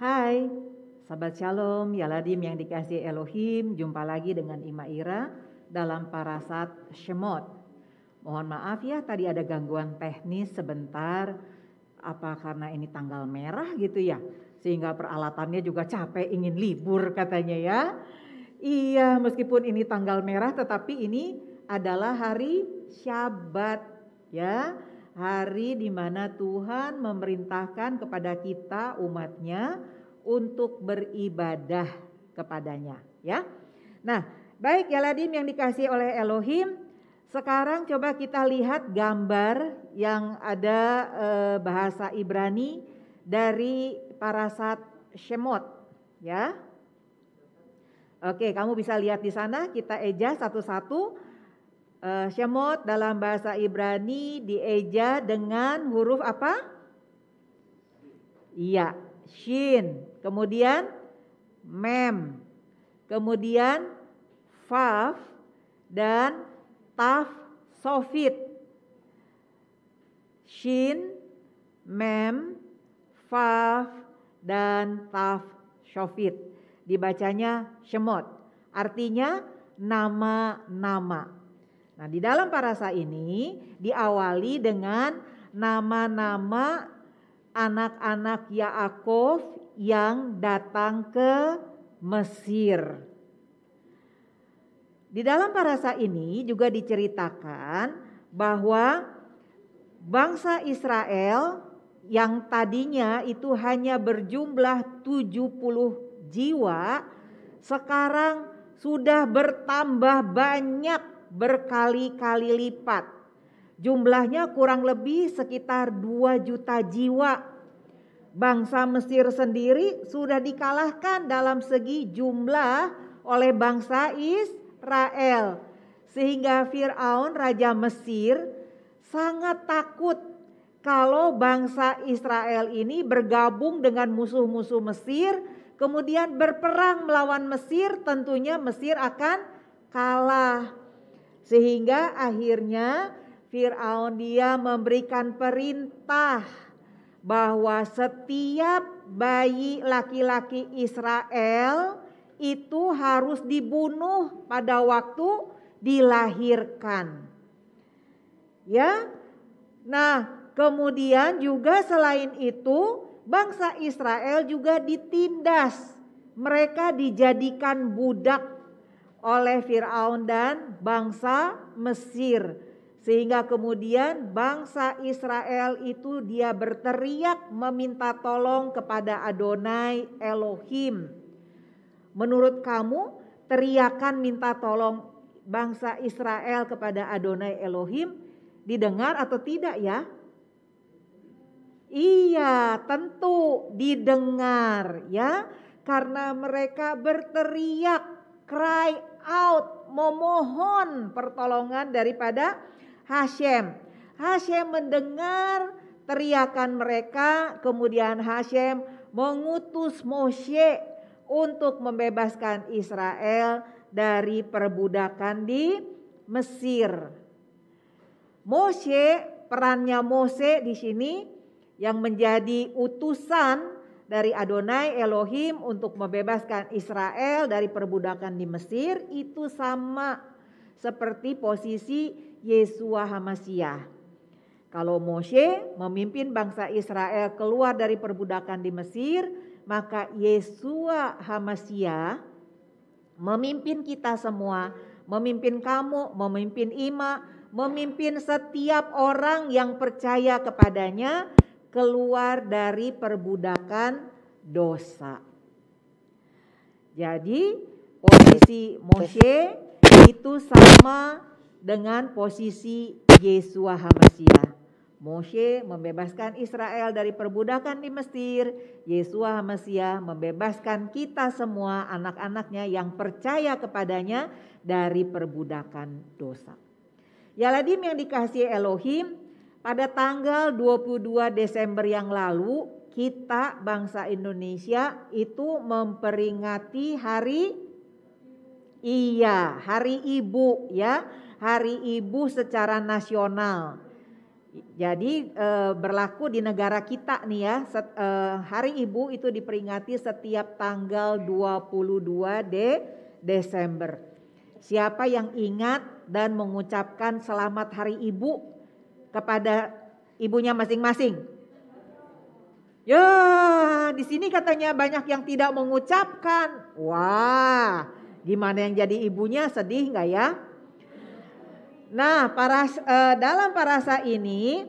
Hai, sahabat shalom, yaladim yang dikasih Elohim, jumpa lagi dengan Ima Ira dalam Parasat Shemot. Mohon maaf ya tadi ada gangguan teknis sebentar, apa karena ini tanggal merah gitu ya, sehingga peralatannya juga capek ingin libur katanya ya. Iya, meskipun ini tanggal merah tetapi ini adalah hari Syabat ya hari di mana Tuhan memerintahkan kepada kita umatnya untuk beribadah kepadanya ya. Nah, baik Yaladim yang dikasih oleh Elohim, sekarang coba kita lihat gambar yang ada e, bahasa Ibrani dari parasat Shemot ya. Oke, kamu bisa lihat di sana kita eja satu-satu uh, eh, Shemot dalam bahasa Ibrani dieja dengan huruf apa? Iya, shin. Kemudian mem. Kemudian faf dan taf sofit. Shin, mem, faf dan taf sofit. Dibacanya shemot. Artinya nama-nama. Nah, di dalam parasa ini diawali dengan nama-nama anak-anak Yaakov yang datang ke Mesir. Di dalam parasa ini juga diceritakan bahwa bangsa Israel yang tadinya itu hanya berjumlah 70 jiwa sekarang sudah bertambah banyak berkali-kali lipat. Jumlahnya kurang lebih sekitar 2 juta jiwa. Bangsa Mesir sendiri sudah dikalahkan dalam segi jumlah oleh bangsa Israel. Sehingga Firaun raja Mesir sangat takut kalau bangsa Israel ini bergabung dengan musuh-musuh Mesir, kemudian berperang melawan Mesir, tentunya Mesir akan kalah. Sehingga akhirnya Fir'aun dia memberikan perintah bahwa setiap bayi laki-laki Israel itu harus dibunuh pada waktu dilahirkan. Ya. Nah, kemudian juga selain itu bangsa Israel juga ditindas. Mereka dijadikan budak oleh Firaun dan bangsa Mesir sehingga kemudian bangsa Israel itu dia berteriak meminta tolong kepada Adonai Elohim. Menurut kamu teriakan minta tolong bangsa Israel kepada Adonai Elohim didengar atau tidak ya? Iya, tentu didengar ya karena mereka berteriak cry out, memohon pertolongan daripada Hashem. Hashem mendengar teriakan mereka, kemudian Hashem mengutus Moshe untuk membebaskan Israel dari perbudakan di Mesir. Moshe, perannya Moshe di sini yang menjadi utusan dari Adonai Elohim untuk membebaskan Israel dari perbudakan di Mesir itu sama seperti posisi Yesua Hamasiah. Kalau Moshe memimpin bangsa Israel keluar dari perbudakan di Mesir, maka Yesua Hamasiah memimpin kita semua, memimpin kamu, memimpin Ima, memimpin setiap orang yang percaya kepadanya keluar dari perbudakan dosa. Jadi posisi Moshe itu sama dengan posisi Yesua Hamasiah. Moshe membebaskan Israel dari perbudakan di Mesir. Yesua Hamasiah membebaskan kita semua anak-anaknya yang percaya kepadanya dari perbudakan dosa. Yaladim yang dikasih Elohim pada tanggal 22 Desember yang lalu, kita bangsa Indonesia itu memperingati hari iya, hari ibu ya, hari ibu secara nasional. Jadi e, berlaku di negara kita nih ya, set, e, hari ibu itu diperingati setiap tanggal 22 de Desember. Siapa yang ingat dan mengucapkan selamat hari ibu kepada ibunya masing-masing. Ya, di sini katanya banyak yang tidak mengucapkan. Wah, gimana yang jadi ibunya sedih nggak ya? Nah, para eh, dalam parasa ini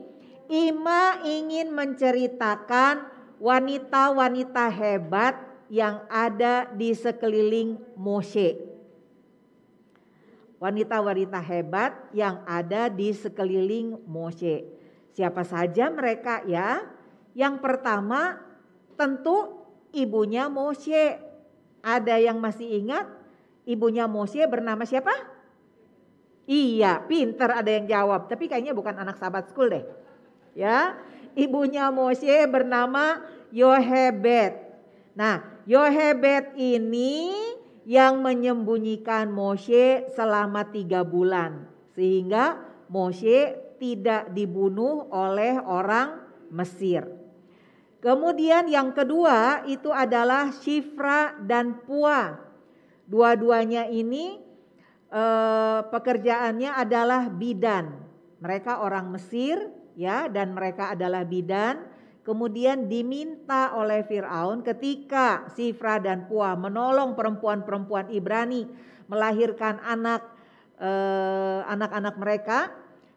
Ima ingin menceritakan wanita-wanita hebat yang ada di sekeliling Moshe wanita-wanita hebat yang ada di sekeliling Moshe. Siapa saja mereka ya? Yang pertama tentu ibunya Moshe. Ada yang masih ingat ibunya Moshe bernama siapa? Iya, pinter ada yang jawab, tapi kayaknya bukan anak sahabat school deh. Ya, ibunya Moshe bernama Yohebet. Nah, Yohebet ini yang menyembunyikan Moshe selama tiga bulan. Sehingga Moshe tidak dibunuh oleh orang Mesir. Kemudian yang kedua itu adalah Shifra dan Pua. Dua-duanya ini eh, pekerjaannya adalah bidan. Mereka orang Mesir ya dan mereka adalah bidan Kemudian diminta oleh Firaun ketika Sifra dan Pua menolong perempuan-perempuan Ibrani melahirkan anak eh, anak-anak mereka,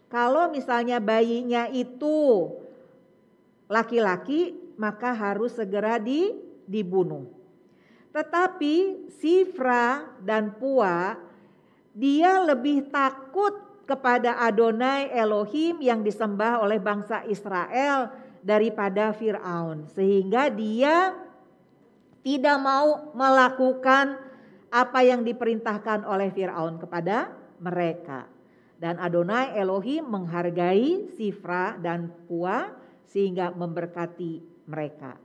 kalau misalnya bayinya itu laki-laki, maka harus segera di, dibunuh. Tetapi Sifra dan Pua dia lebih takut kepada Adonai Elohim yang disembah oleh bangsa Israel daripada Firaun, sehingga dia tidak mau melakukan apa yang diperintahkan oleh Firaun kepada mereka. Dan Adonai Elohim menghargai Sifra dan Pua sehingga memberkati mereka.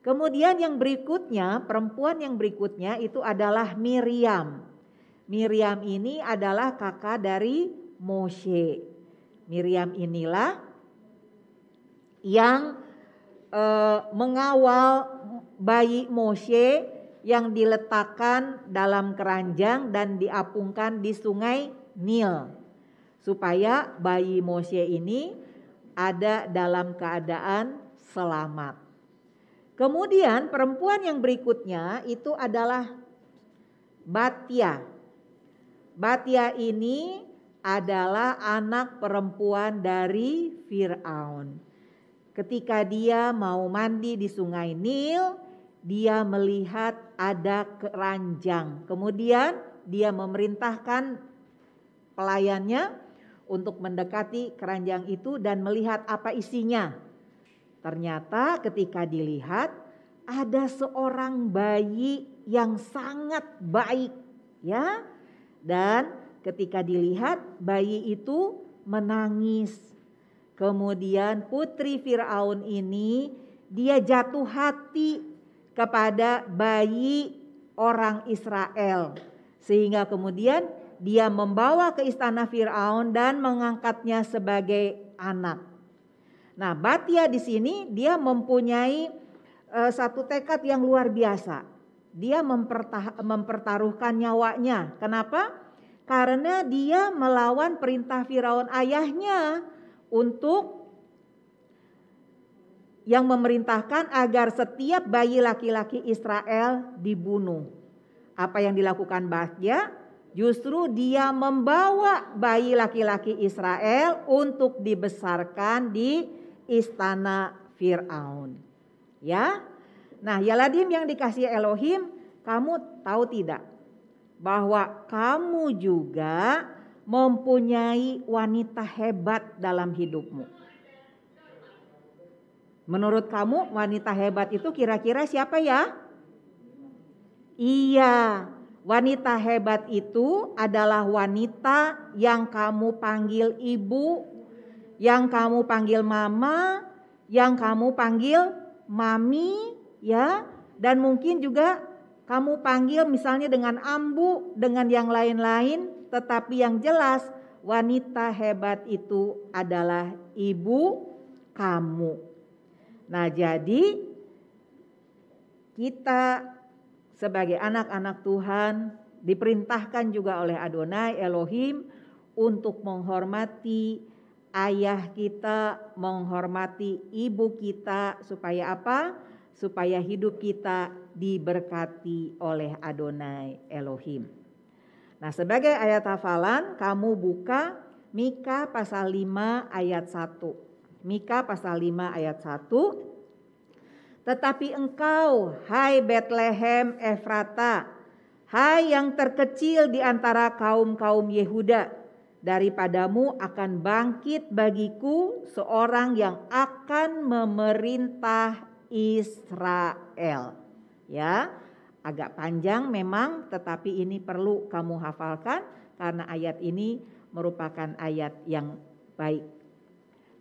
Kemudian yang berikutnya, perempuan yang berikutnya itu adalah Miriam. Miriam ini adalah kakak dari Moshe. Miriam inilah yang e, mengawal bayi Moshe yang diletakkan dalam keranjang dan diapungkan di sungai Nil supaya bayi Moshe ini ada dalam keadaan selamat. Kemudian perempuan yang berikutnya itu adalah Batia. Batia ini adalah anak perempuan dari Firaun. Ketika dia mau mandi di sungai Nil, dia melihat ada keranjang. Kemudian dia memerintahkan pelayannya untuk mendekati keranjang itu dan melihat apa isinya. Ternyata ketika dilihat ada seorang bayi yang sangat baik ya. Dan ketika dilihat bayi itu menangis. Kemudian putri Firaun ini dia jatuh hati kepada bayi orang Israel sehingga kemudian dia membawa ke istana Firaun dan mengangkatnya sebagai anak. Nah, Batia di sini dia mempunyai uh, satu tekad yang luar biasa. Dia mempertaruhkan nyawanya. Kenapa? Karena dia melawan perintah Firaun ayahnya untuk yang memerintahkan agar setiap bayi laki-laki Israel dibunuh. Apa yang dilakukan Bahtya? Justru dia membawa bayi laki-laki Israel untuk dibesarkan di istana Fir'aun. Ya, nah Yaladim yang dikasih Elohim, kamu tahu tidak bahwa kamu juga mempunyai wanita hebat dalam hidupmu. Menurut kamu wanita hebat itu kira-kira siapa ya? Iya, wanita hebat itu adalah wanita yang kamu panggil ibu, yang kamu panggil mama, yang kamu panggil mami, ya. Dan mungkin juga kamu panggil misalnya dengan ambu, dengan yang lain-lain tetapi yang jelas wanita hebat itu adalah ibu kamu. Nah, jadi kita sebagai anak-anak Tuhan diperintahkan juga oleh Adonai Elohim untuk menghormati ayah kita, menghormati ibu kita supaya apa? Supaya hidup kita diberkati oleh Adonai Elohim. Nah sebagai ayat hafalan kamu buka Mika pasal 5 ayat 1. Mika pasal 5 ayat 1. Tetapi engkau hai Bethlehem Efrata, hai yang terkecil di antara kaum-kaum Yehuda, daripadamu akan bangkit bagiku seorang yang akan memerintah Israel. Ya, Agak panjang memang, tetapi ini perlu kamu hafalkan karena ayat ini merupakan ayat yang baik.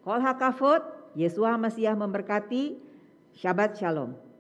Kol hakafut, Yesua Mesiah memberkati, Shabbat Shalom.